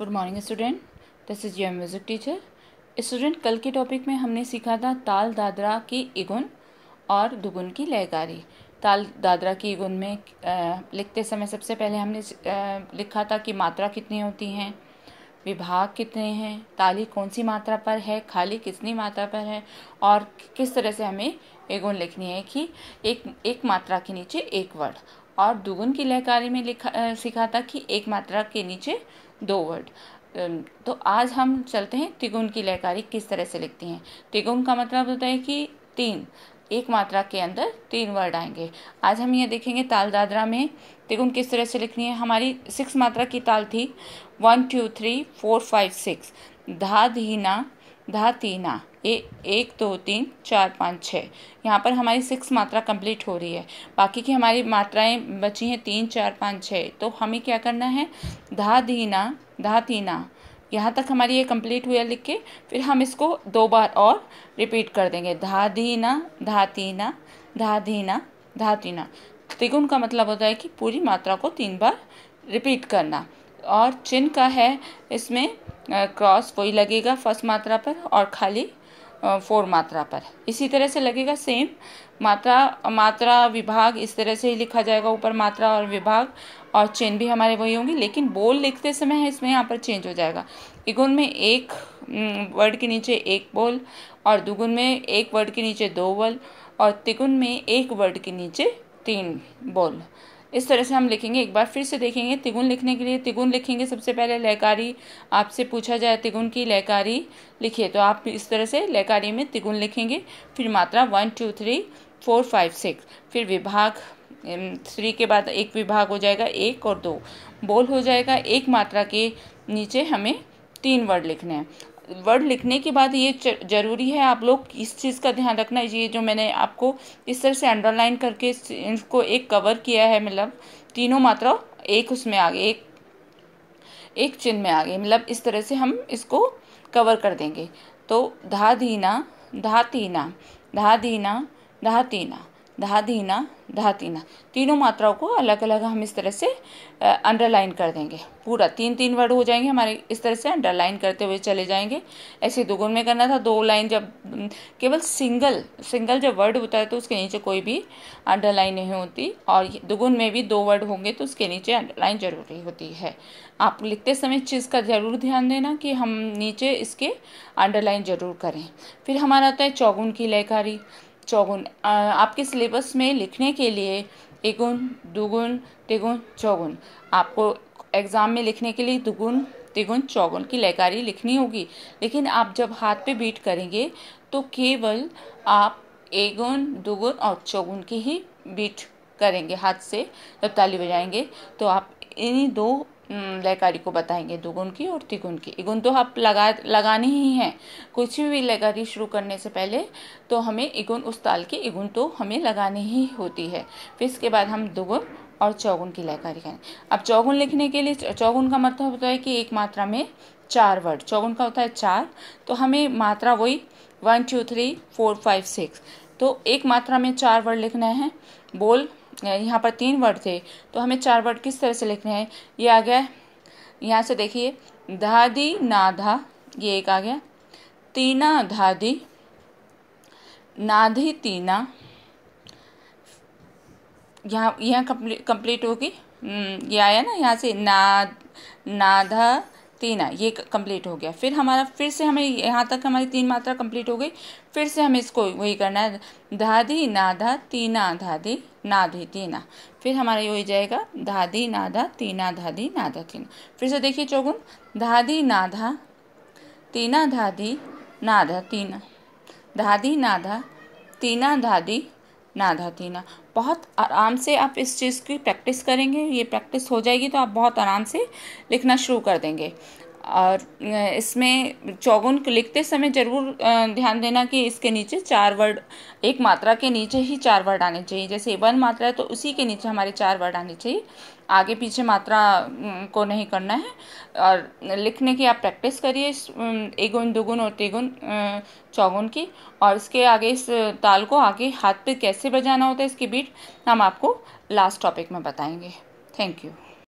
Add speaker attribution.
Speaker 1: good morning student this is your music teacher student कल के topic में हमने सीखा था ताल दादरा की इगुन और दुगुन की लयकारी ताल दादरा की इगुन में लिखते समय सबसे पहले हमने लिखा था कि मात्रा कितनी होती हैं विभाग कितने हैं ताली कौन सी मात्रा पर है खाली कितनी मात्रा पर है और किस तरह से हमें एगुन लिखनी है कि एक एक मात्रा के नीचे एक वर्ड और दुगुन की लहकारी में लिखा सीखा था कि एक मात्रा के नीचे दो वर्ड तो आज हम चलते हैं तिगुन की लहकारी किस तरह से लिखती हैं तिगुन का मतलब होता है कि तीन एक मात्रा के अंदर तीन वर्ड आएंगे आज हम ये देखेंगे ताल दादरा में तिगुन किस तरह से लिखनी है हमारी सिक्स मात्रा की ताल थी one two three four five six धा धीना धा तीना ए, एक दो तीन चार पाँच छः यहाँ पर हमारी सिक्स मात्रा कंप्लीट हो रही है बाकी की हमारी मात्राएं बची हैं तीन चार पाँच छः तो हमें क्या करना है धा धीना धा तीना यहाँ तक हमारी ये कंप्लीट हुई है लिख के फिर हम इसको दो बार और रिपीट कर देंगे धा धीना धा तीना धा धीना धा तीना त्रिगुण का मतलब होता है कि पूरी मात्रा को तीन बार रिपीट करना और चिन्ह का है इसमें क्रॉस वही लगेगा फर्स्ट मात्रा पर और खाली फोर मात्रा पर इसी तरह से लगेगा सेम मात्रा मात्रा विभाग इस तरह से ही लिखा जाएगा ऊपर मात्रा और विभाग और चेन भी हमारे वही होंगे लेकिन बोल लिखते समय है इसमें यहाँ पर चेंज हो जाएगा इगुन में एक वर्ड के नीचे एक बोल और दुगुन में एक वर्ड के नीचे दो बोल और तिगुन में एक वर्ड के नीचे तीन बोल इस तरह से हम लिखेंगे एक बार फिर से देखेंगे तिगुन लिखने के लिए तिगुन लिखेंगे सबसे पहले लयकारी आपसे पूछा जाए तिगुन की लयकारी लिखिए तो आप इस तरह से लयकारी में तिगुन लिखेंगे फिर मात्रा one two three four five six फिर विभाग थ्री के बाद एक विभाग हो जाएगा एक और दो बोल हो जाएगा एक मात्रा के नीचे हमें तीन वर्ड लिखने हैं वर्ड लिखने के बाद ये ज़रूरी है आप लोग इस चीज़ का ध्यान रखना ये जो मैंने आपको इस तरह से अंडरलाइन करके इसको एक कवर किया है मतलब तीनों मात्रा एक उसमें आ गई एक एक चिन्ह में आ गई मतलब इस तरह से हम इसको कवर कर देंगे तो धा धीना धा तीना धा धीना धा तीना धा धीना धा तीना तीनों मात्राओं को अलग अलग हम इस तरह से अंडरलाइन कर देंगे पूरा तीन तीन वर्ड हो जाएंगे हमारे इस तरह से अंडरलाइन करते हुए चले जाएंगे ऐसे दुगुन में करना था दो लाइन जब केवल सिंगल सिंगल जब वर्ड होता है तो उसके नीचे कोई भी अंडरलाइन नहीं होती और दुगुन में भी दो वर्ड होंगे तो उसके नीचे अंडरलाइन जरूरी होती है आप लिखते समय इस चीज़ का ज़रूर ध्यान देना कि हम नीचे इसके अंडरलाइन जरूर करें फिर हमारा होता है चौगुन की लयकारी चौगुन आपके सिलेबस में लिखने के लिए एगुन दुगुन तिगुन चौगुन आपको एग्ज़ाम में लिखने के लिए दुगुन तिगुन चौगुन की लयकारी लिखनी होगी लेकिन आप जब हाथ पे बीट करेंगे तो केवल आप एगुन दुगुन और चौगुन की ही बीट करेंगे हाथ से जब ताली बजाएंगे तो आप इन्हीं दो हम्म, लयकारी को बताएंगे दुगुन की और तिगुन की इगुन तो आप लगा लगाने ही हैं कुछ भी लयकारी शुरू करने से पहले तो हमें इगुन उस ताल की इगुन तो हमें लगानी ही होती है फिर इसके बाद हम दुगुन और चौगुन की लयकारी करें अब चौगुन लिखने के लिए चौगुन का मतलब होता है कि एक मात्रा में चार वर्ड चौगुन का होता है चार तो हमें मात्रा वही one two three four five six तो एक मात्रा में चार वर्ड लिखना है बोल लिखने हैं यहाँ पर तीन वर्ड थे तो हमें चार वर्ड किस तरह से लिखने हैं ये आ गया यहाँ से देखिए धादी नाधा ये एक आ गया तीना धादी नाधी तीना यहाँ यहाँ कंप्लीट कंप्लीट होगी हम्म, ये आया ना यहाँ से ना नाधा तीना ये कंप्लीट हो गया फिर हमारा फिर से हमें यहाँ तक हमारी तीन मात्रा कंप्लीट हो गई फिर से हमें इसको वही करना है धाधी नाधा तीना धाधी नाधी तीना फिर हमारा ये हो जाएगा धाधी नाधा तीना धाधी नाधा तीना फिर से देखिए चौगुन धाधी नाधा तीना धाधी नाधा तीना धाधी नाधा तीना धाधी नाधा तीना बहुत आराम से आप इस चीज़ की प्रैक्टिस करेंगे ये प्रैक्टिस हो जाएगी तो आप बहुत आराम से लिखना शुरू कर देंगे और इसमें चौगुन को लिखते समय ज़रूर ध्यान देना कि इसके नीचे चार वर्ड एक मात्रा के नीचे ही चार वर्ड आने चाहिए जैसे वन मात्रा है तो उसी के नीचे हमारे चार वर्ड आने चाहिए आगे पीछे मात्रा को नहीं करना है और लिखने की आप प्रैक्टिस करिए इस एगुन दुगुन और तिगुन चौगुन की और इसके आगे इस ताल को आगे हाथ पे कैसे बजाना होता है इसकी बीट हम आपको लास्ट टॉपिक में बताएंगे थैंक यू